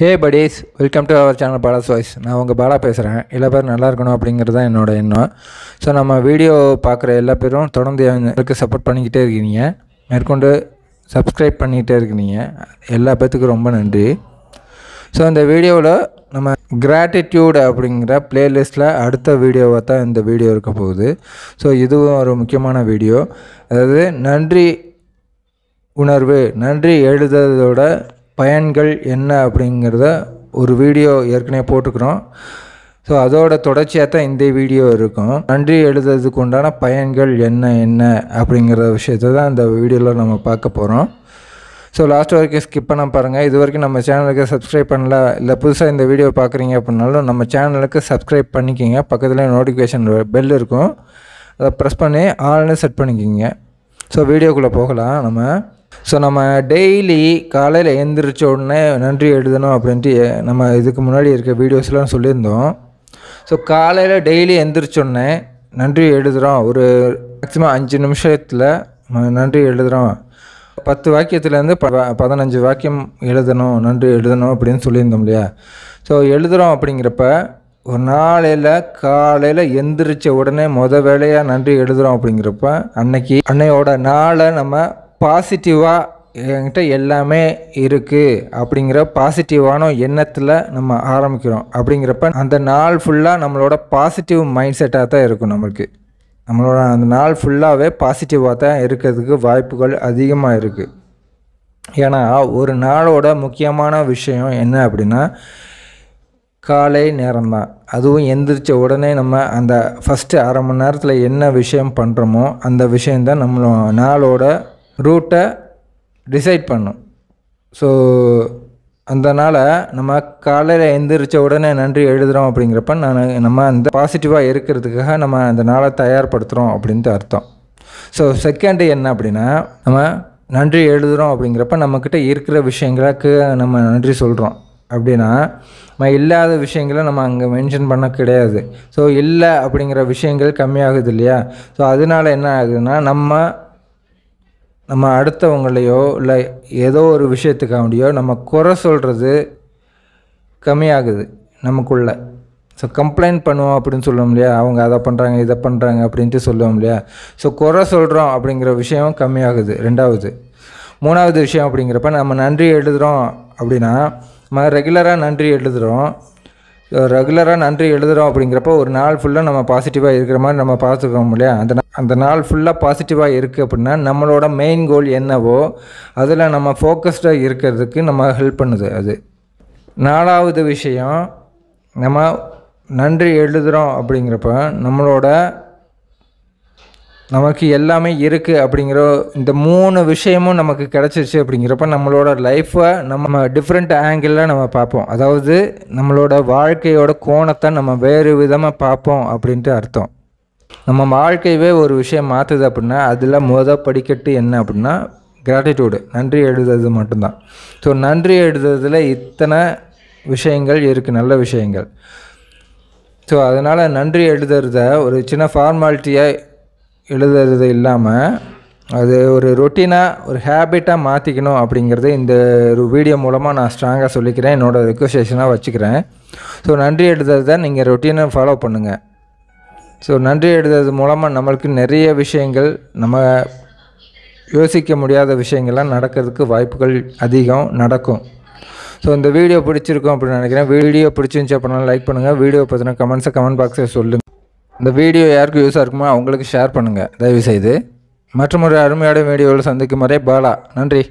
hey buddies welcome to our channel Bala's voice நான் உங்கள் பாலா பேசுகிறேன் எல்லா பேரும் நல்லா இருக்கணும் அப்படிங்கிறது தான் என்னோட எண்ணம் ஸோ நம்ம வீடியோ பார்க்குற எல்லா பேரும் தொடர்ந்து எனக்கு சப்போர்ட் பண்ணிக்கிட்டே இருக்கீங்க மேற்கொண்டு சப்ஸ்கிரைப் பண்ணிக்கிட்டே இருக்கீங்க எல்லா பேத்துக்கும் ரொம்ப நன்றி ஸோ இந்த வீடியோவில் நம்ம கிராட்டிடியூடு அப்படிங்கிற ப்ளேலிஸ்ட்டில் அடுத்த வீடியோவாக தான் இந்த வீடியோ இருக்க போகுது ஸோ இதுவும் ஒரு முக்கியமான வீடியோ அதாவது நன்றி உணர்வு நன்றி எழுதுறதோட பயன்கள் என்ன அப்படிங்கிறத ஒரு வீடியோ ஏற்கனவே போட்டுக்கிறோம் ஸோ அதோட தொடர்ச்சியாக தான் இந்த வீடியோ இருக்கும் நன்றி எழுதுறதுக்கு உண்டான பயன்கள் என்ன என்ன அப்படிங்கிற விஷயத்த தான் இந்த வீடியோவில் நம்ம பார்க்க போகிறோம் ஸோ லாஸ்ட் வரைக்கும் ஸ்கிப் பண்ண பாருங்கள் இது வரைக்கும் நம்ம சேனலுக்கு சப்ஸ்கிரைப் பண்ணல இல்லை புதுசாக இந்த வீடியோ பார்க்குறீங்க அப்படின்னாலும் நம்ம சேனலுக்கு சப்ஸ்கிரைப் பண்ணிக்கிங்க பக்கத்தில் நோட்டிஃபிகேஷன் பெல் இருக்கும் அதை ப்ரெஸ் பண்ணி ஆல்னு செட் பண்ணிக்கிங்க ஸோ வீடியோக்குள்ளே போகலாம் நம்ம ஸோ நம்ம டெய்லி காலையில் எழுந்திரிச்ச உடனே நன்றி எழுதணும் அப்படின்ட்டு நம்ம இதுக்கு முன்னாடி இருக்க வீடியோஸ்லாம் சொல்லியிருந்தோம் ஸோ காலையில் டெய்லி எழுந்திரிச்சோடனே நன்றி எழுதுகிறோம் ஒரு மேக்ஸிமம் அஞ்சு நிமிஷத்தில் நன்றி எழுதுகிறோம் பத்து வாக்கியத்துலேருந்து ப பதினஞ்சு வாக்கியம் எழுதணும் நன்றி எழுதணும் அப்படின்னு சொல்லியிருந்தோம் இல்லையா ஸோ எழுதுகிறோம் அப்படிங்கிறப்ப ஒரு நாளையில் காலையில் எந்திரிச்ச உடனே மொதல் வேலையாக நன்றி எழுதுகிறோம் அப்படிங்கிறப்ப அன்னைக்கு அன்னையோட நாளை நம்ம பாசிட்டிவாக என்கிட்ட எல்லாமே இருக்குது அப்படிங்கிற பாசிட்டிவான எண்ணத்தில் நம்ம ஆரம்பிக்கிறோம் அப்படிங்கிறப்ப அந்த நாள் ஃபுல்லாக நம்மளோட பாசிட்டிவ் மைண்ட் செட்டாக தான் இருக்கும் நம்மளுக்கு நம்மளோட அந்த நாள் ஃபுல்லாகவே பாசிட்டிவாக தான் இருக்கிறதுக்கு வாய்ப்புகள் அதிகமாக இருக்குது ஏன்னா ஒரு நாளோட முக்கியமான விஷயம் என்ன அப்படின்னா காலை நேரம் தான் அதுவும் எந்திரிச்ச உடனே நம்ம அந்த ஃபஸ்ட்டு அரை மணி நேரத்தில் என்ன விஷயம் பண்ணுறோமோ அந்த விஷயந்தான் நம்மளோட நாளோட ரூட்டை டிசைட் பண்ணும் ஸோ அந்தனால் நம்ம காலையில் எழுந்திரிச்ச உடனே நன்றி எழுதுகிறோம் அப்படிங்கிறப்ப நான் நம்ம அந்த பாசிட்டிவாக இருக்கிறதுக்காக நம்ம அந்த நாளை தயார்படுத்துகிறோம் அப்படின்ட்டு அர்த்தம் ஸோ செகண்டு என்ன அப்படின்னா நம்ம நன்றி எழுதுகிறோம் அப்படிங்கிறப்ப நம்மக்கிட்ட இருக்கிற விஷயங்களுக்கு நம்ம நன்றி சொல்கிறோம் அப்படின்னா நம்ம இல்லாத விஷயங்களை நம்ம அங்கே மென்ஷன் பண்ண கிடையாது ஸோ இல்லை அப்படிங்கிற விஷயங்கள் கம்மியாகுது இல்லையா ஸோ அதனால் என்ன ஆகுதுன்னா நம்ம நம்ம அடுத்தவங்களையோ இல்லை ஏதோ ஒரு விஷயத்துக்காண்டியோ நம்ம குறை சொல்கிறது கம்மியாகுது நமக்குள்ளே ஸோ கம்ப்ளைண்ட் பண்ணுவோம் அப்படின்னு சொல்லுவோம் இல்லையா அவங்க அதை பண்ணுறாங்க இதை பண்ணுறாங்க அப்படின்ட்டு சொல்லுவோம் இல்லையா ஸோ குறை சொல்கிறோம் அப்படிங்கிற விஷயம் கம்மியாகுது ரெண்டாவது மூணாவது விஷயம் அப்படிங்கிறப்ப நம்ம நன்றி எழுதுகிறோம் அப்படின்னா நம்ம ரெகுலராக நன்றி எழுதுகிறோம் ரெகுலராக நன்றி எழுதுகிறோம் அப்படிங்கிறப்போ ஒரு நாள் ஃபுல்லாக நம்ம பாசிட்டிவாக இருக்கிற மாதிரி நம்ம பார்த்துக்கோம் இல்லையா அந்த அந்த நாள் ஃபுல்லாக பாசிட்டிவாக இருக்குது அப்படின்னா நம்மளோட மெயின் கோல் என்னவோ அதில் நம்ம ஃபோக்கஸ்டாக இருக்கிறதுக்கு நம்ம ஹெல்ப் பண்ணுது அது நாலாவது விஷயம் நம்ம நன்றி எழுதுகிறோம் அப்படிங்கிறப்ப நம்மளோட நமக்கு எல்லாமே இருக்குது அப்படிங்கிற இந்த மூணு விஷயமும் நமக்கு கிடச்சிருச்சு அப்படிங்கிறப்ப நம்மளோட லைஃப்பை நம்ம டிஃப்ரெண்ட் ஆங்கிளில் நம்ம பார்ப்போம் அதாவது நம்மளோட வாழ்க்கையோட கோணத்தை நம்ம வேறு விதமாக பார்ப்போம் அப்படின்ட்டு அர்த்தம் நம்ம வாழ்க்கையவே ஒரு விஷயம் மாற்றுது அப்படின்னா அதில் முத படிக்கட்டு என்ன அப்படின்னா கிராட்டிடியூடு நன்றி எழுதுறது மட்டும்தான் ஸோ நன்றி எழுதுறதுல இத்தனை விஷயங்கள் இருக்குது நல்ல விஷயங்கள் ஸோ அதனால் நன்றி எழுதுறத ஒரு சின்ன ஃபார்மாலிட்டியாக எழுதுறது இல்லாமல் அது ஒரு ரொட்டீனாக ஒரு ஹேபிட்டாக மாற்றிக்கணும் அப்படிங்கிறது இந்த ஒரு வீடியோ மூலமாக நான் ஸ்ட்ராங்காக சொல்லிக்கிறேன் என்னோடய ரெக்வஸ்டேஷனாக வச்சுக்கிறேன் ஸோ நன்றி தான் நீங்கள் ரொட்டீனை ஃபாலோ பண்ணுங்கள் ஸோ நன்றி எழுதுறது மூலமாக நம்மளுக்கு நிறைய விஷயங்கள் நம்ம யோசிக்க முடியாத விஷயங்கள்லாம் நடக்கிறதுக்கு வாய்ப்புகள் அதிகம் நடக்கும் ஸோ இந்த வீடியோ பிடிச்சிருக்கும் அப்படின்னு நினைக்கிறேன் வீடியோ பிடிச்சிருந்துச்சு அப்படின்னா லைக் பண்ணுங்கள் வீடியோ பார்த்தீங்கன்னா கமெண்ட்ஸை கமெண்ட் பாக்ஸில் சொல்லுங்கள் இந்த வீடியோ யாருக்கும் யூஸாக இருக்குமோ அவங்களுக்கு ஷேர் பண்ணுங்கள் தயவுசெய்து மற்றும் ஒரு அருமையான வீடியோவில் சந்திக்கும் வரை பாலா நன்றி